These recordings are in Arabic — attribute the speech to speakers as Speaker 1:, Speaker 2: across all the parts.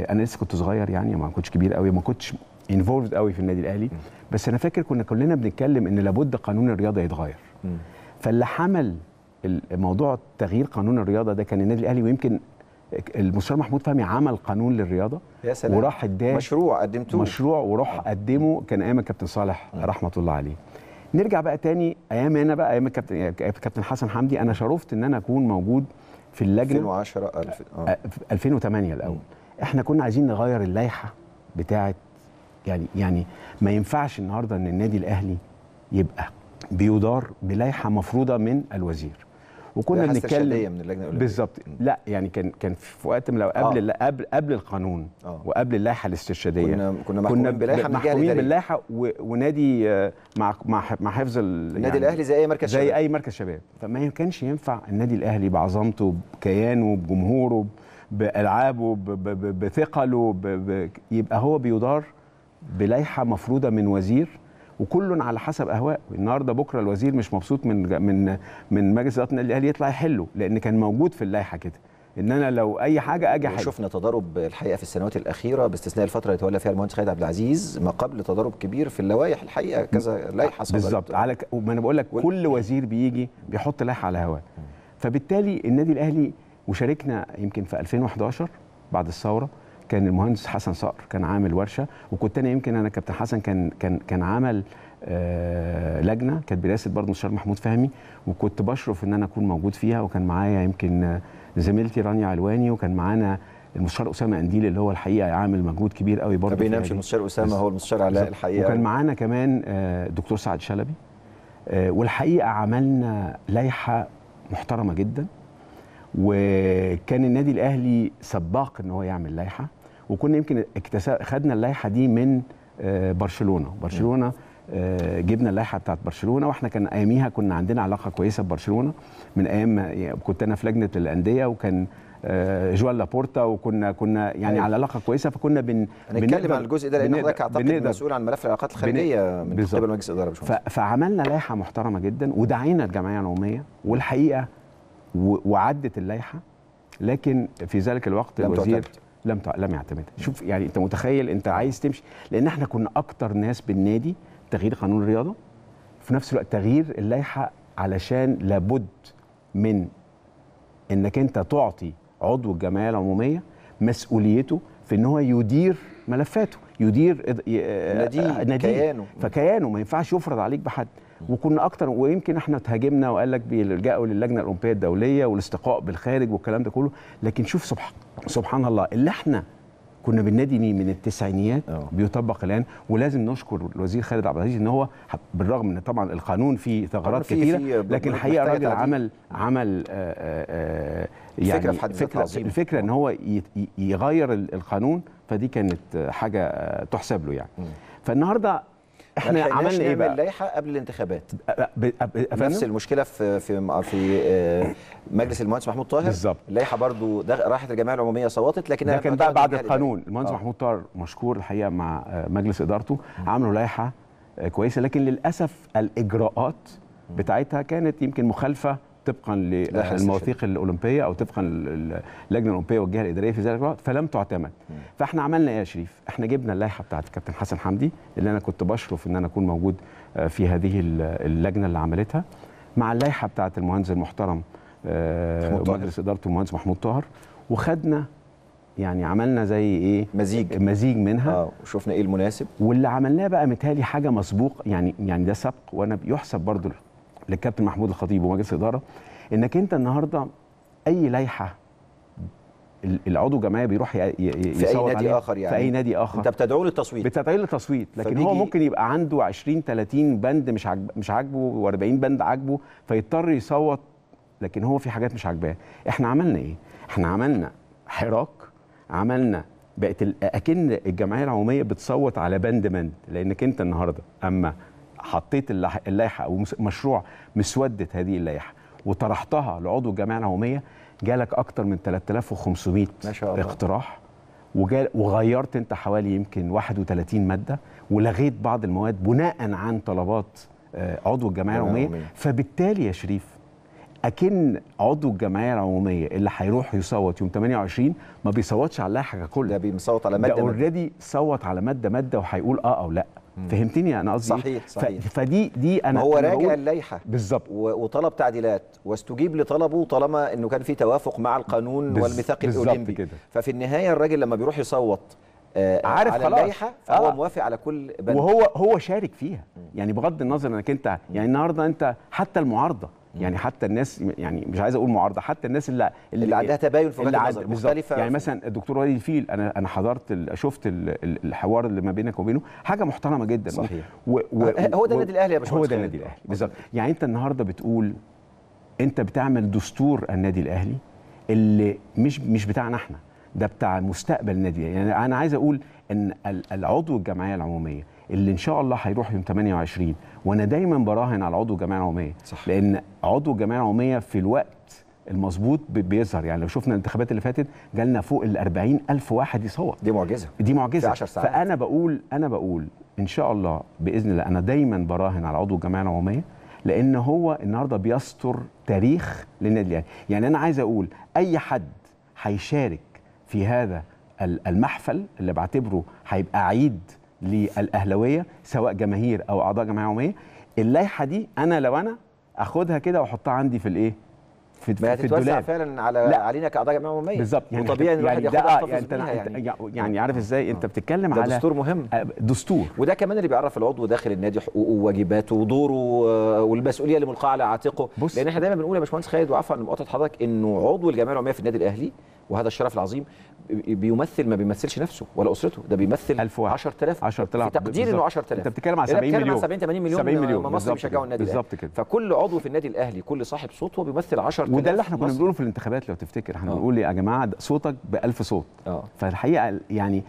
Speaker 1: انا لسه كنت صغير يعني ما كنتش كبير قوي ما كنتش انفولفد قوي في النادي الاهلي بس انا فاكر كنا كلنا بنتكلم ان لابد قانون الرياضه يتغير فاللي حمل موضوع تغيير قانون الرياضه ده كان النادي الاهلي ويمكن المستشار محمود فهمي عمل قانون للرياضه يا سلام. وراح اداه مشروع قدمته مشروع وراح قدمه كان ايام الكابتن صالح رحمه الله عليه نرجع بقى تاني ايام انا بقى ايام الكابتن كابتن حسن حمدي انا شرفت ان انا اكون موجود في اللجنه 2010 2008 آه. الاول احنا كنا عايزين نغير اللائحه بتاعه يعني يعني ما ينفعش النهارده ان النادي الاهلي يبقى بيدار بلائحه مفروضه من الوزير وكنا بنتكلم من اللجنه بالظبط لا يعني كان كان في وقت من آه. قبل آه. قبل قبل القانون آه. وقبل اللائحه الاستشهاديه كنا كنا محكومين باللائحه محكومين باللائحه ونادي آه، مع مع حفظ النادي يعني الاهلي زي اي مركز زي شباب زي اي مركز شباب فما كانش ينفع النادي الاهلي بعظمته بكيانه بجمهوره بألعابه بثقله يبقى هو بيدار بلايحة مفروضة من وزير وكل على حسب أهواء النهارده بكره الوزير مش مبسوط من من من مجلس اداره النادي الاهلي يطلع يحله لان كان موجود في اللائحه كده ان انا لو اي حاجه اجي شفنا تضارب الحقيقه في
Speaker 2: السنوات الاخيره باستثناء الفتره اللي تولى فيها المهندس خالد عبد العزيز ما قبل تضارب كبير في اللوائح الحقيقه كذا لائحه صدرت بالظبط
Speaker 1: على ك... ما انا بقول لك كل وزير بيجي بيحط لائحه على هواه فبالتالي النادي الاهلي وشاركنا يمكن في 2011 بعد الثوره كان المهندس حسن صقر كان عامل ورشه وكنت انا يمكن انا كابتن حسن كان كان كان عمل آه لجنه كانت برئاسه برضه الشيخ محمود فهمي وكنت بشرف ان انا اكون موجود فيها وكان معايا يمكن زميلتي رانيا علواني وكان معانا المستشار اسامه انديل اللي هو الحقيقه عامل مجهود كبير قوي برضه ما بينامش المستشار اسامه هو المستشار علاء الحقيقه وكان معانا كمان الدكتور آه، سعد شلبي آه، والحقيقه عملنا لائحه محترمه جدا وكان النادي الاهلي سباق ان هو يعمل لائحه وكنا يمكن خدنا اللائحه دي من آه، برشلونه برشلونه آه، جبنا اللائحه بتاعت برشلونه واحنا كان اياميها كنا عندنا علاقه كويسه ببرشلونه من ايام كنت انا في لجنه الانديه وكان آه، جوال لابورتا وكنا كنا يعني أيوة. على علاقه كويسه فكنا بن بنتكلم عن الجزء ده لان حضرتك اعتقد مسؤول عن ملف العلاقات الخارجيه من قبل مجلس الاداره فعملنا لائحه محترمه جدا ودعينا الجمعيه العموميه والحقيقه وعدت اللائحه لكن في ذلك الوقت لم الوزير تعتمد. لم ت... لم يعتمد شوف يعني انت متخيل انت عايز تمشي لان احنا كنا اكتر ناس بالنادي تغيير قانون الرياضه في نفس الوقت تغيير اللائحه علشان لابد من انك انت تعطي عضو الجمعيه العموميه مسؤوليته في ان هو يدير ملفاته يدير ناديه ناديه فكيانه ما ينفعش يفرض عليك بحد وكنا اكتر ويمكن احنا تهاجمنا وقال لك بيلجأوا للجنه الاولمبيه الدوليه والاستقاء بالخارج والكلام ده كله لكن شوف سبحان سبحان الله اللي احنا كنا بننادي مين من التسعينيات أوه. بيطبق الان ولازم نشكر الوزير خالد عبد العزيز ان هو بالرغم ان طبعا القانون فيه ثغرات فيه كثيره فيه لكن الحقيقه الراجل عمل عمل آآ آه، آآ آه، آه، يعني فكره في حد فكره عظيمة. الفكره ان هو يغير القانون فدي كانت حاجه تحسب له يعني فالنهارده احنا عملنا ايه بقى؟
Speaker 2: لائحه قبل الانتخابات نفس المشكله في في في آه، مجلس المهندس محمود طاهر بالظبط اللائحه برضو راحت الجمعيه العموميه صوتت لكن لكن ده بعد القانون المهندس آه.
Speaker 1: محمود طاهر مشكور الحقيقه مع آه، مجلس ادارته عملوا لائحه كويسه لكن للاسف الاجراءات بتاعتها كانت يمكن مخالفه طبقا للمواثيق الاولمبيه او طبقا للجنه الاولمبيه والجهه الاداريه في ذلك الوقت فلم تعتمد فاحنا عملنا ايه يا شريف احنا جبنا اللائحه بتاعه الكابتن حسن حمدي اللي انا كنت بشرف ان انا اكون موجود آه، في هذه اللجنه اللي عملتها مع اللائحه بتاعه المهندس المحترم آه، مجلس ادارته المهندس محمود طاهر وخدنا يعني عملنا زي ايه مزيج مزيج منها اه وشفنا ايه المناسب واللي عملناه بقى متهيألي حاجه مسبوق يعني يعني ده سبق وانا بيحسب برضه للكابتن محمود الخطيب ومجلس الاداره انك انت النهارده اي لائحه العضو جمعيه بيروح في اي نادي اخر يعني في اي نادي اخر انت بتدعوه للتصويت بتدعوه للتصويت لكن هو ممكن يبقى عنده 20 30 بند مش عجب مش عاجبه و40 بند عاجبه فيضطر يصوت لكن هو في حاجات مش عاجباه احنا عملنا ايه احنا عملنا حراك عملنا بقت اكن الجمعيه العموميه بتصوت على بند بند لانك انت النهارده اما حطيت اللائحه او مشروع مسوده هذه اللائحه وطرحتها لعضو الجمعيه العموميه جالك اكتر من 3500 ما شاء الله. اقتراح وجال وغيرت انت حوالي يمكن 31 ماده ولغيت بعض المواد بناء عن طلبات آه، عضو الجمعيه العموميه فبالتالي يا شريف اكن عضو الجمعيه العموميه اللي هيروح يصوت يوم 28 ما بيصوتش على اللائحه كلها ده بيصوت على ماده ده اوريدي صوت على ماده ماده وهيقول اه او لا فهمتني انا يعني قصدي إيه؟ صحيح صحيح فدي دي انا هو راجع
Speaker 2: اللائحه بالظبط وطلب تعديلات واستجيب لطلبه طالما انه كان في توافق مع القانون والميثاق الاولمبي كده. ففي النهايه الراجل لما بيروح يصوت
Speaker 1: آه، عارف على خلاص اللائحه فهو آه.
Speaker 2: موافق على كل بند وهو
Speaker 1: هو شارك فيها يعني بغض النظر انك انت يعني النهارده انت حتى المعارضه يعني حتى الناس يعني مش عايز اقول معارضه حتى الناس اللي اللي, اللي عندها تباين في وجهات نظر مختلفه يعني مثلا الدكتور وليد الفيل انا انا حضرت شفت الحوار اللي ما بينك وبينه حاجه محترمه جدا صحيح و و آه، هو ده النادي الاهلي يا باشمهندس هو ده النادي الاهلي بالظبط يعني انت النهارده بتقول انت بتعمل دستور النادي الاهلي اللي مش مش بتاعنا احنا ده بتاع مستقبل النادي يعني انا عايز اقول ان العضو الجمعيه العموميه اللي ان شاء الله هيروح يوم 28 وانا دايما براهن على عضو الجمعيه العموميه صح. لان عضو الجمعيه العموميه في الوقت المظبوط بيظهر يعني لو شفنا الانتخابات اللي فاتت جالنا فوق ال ألف واحد يصوت دي معجزة دي معجزة في 10 ساعات فأنا بقول أنا بقول إن شاء الله بإذن الله أنا دايما براهن على عضو الجمعية العمومية لأن هو النهاردة بيستر تاريخ للنادي الأهلي يعني أنا عايز أقول أي حد هيشارك في هذا المحفل اللي بعتبره هيبقى عيد للاهلاويه سواء جماهير او اعضاء جمعيه عموميه اللائحه دي انا لو انا اخدها كده واحطها عندي في الايه في في الدولاب فعلا على لا.
Speaker 2: علينا كاعضاء جمعيه عموميه بالظبط يعني طبيعي ان الواحد يعني ياخدها يعني, يعني, يعني, يعني, يعني عارف ازاي انت آه. بتتكلم على دستور مهم آه، دستور وده كمان اللي بيعرف العضو داخل النادي حقوقه وواجباته ودوره آه، والمسؤوليه اللي ملقاه على عاتقه لان احنا دايما بنقول يا باشمهندس خالد وعفوا عن مقاطعه حضرتك انه عضو الجمعيه العموميه في النادي الاهلي وهذا الشرف العظيم بيمثل ما بيمثلش نفسه ولا اسرته ده بيمثل 10000 10000 في تقدير انه 10000 انت بتتكلم على 70 مليون 70 80 مليون 70 مليون آه، مصر بيشجعوا النادي الاهلي بالظبط كده فكل عضو في النادي الاهلي كل صاحب صوت هو بيمثل 10000 وده اللي احنا كنا بنقوله
Speaker 1: في الانتخابات لو تفتكر احنا بنقول آه. يا جماعه صوتك ب 1000 صوت آه. فالحقيقه يعني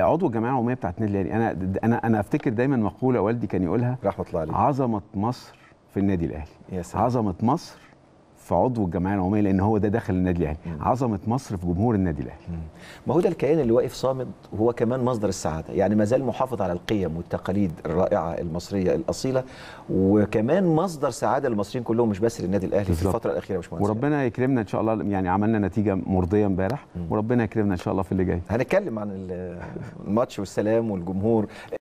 Speaker 1: عضو الجماعه العموميه بتاعت النادي الاهلي انا انا انا افتكر دايما مقوله والدي كان يقولها رحمه الله عليه عظمه مصر في النادي الاهلي يا سلام. عظمه مصر في عضو الجمعيه العموميه لان هو ده داخل النادي الاهلي عظمه مصر في جمهور النادي الاهلي
Speaker 2: ما هو ده الكيان اللي واقف صامد وهو كمان مصدر السعاده يعني ما زال محافظ على القيم والتقاليد الرائعه المصريه الاصيله وكمان مصدر سعاده للمصريين كلهم مش بس للنادي الاهلي بالزبط. في الفتره الاخيره يا باشمهندس
Speaker 1: وربنا يكرمنا ان شاء الله يعني عملنا نتيجه مرضيه امبارح وربنا يكرمنا ان شاء الله في اللي جاي هنتكلم
Speaker 2: عن الماتش والسلام والجمهور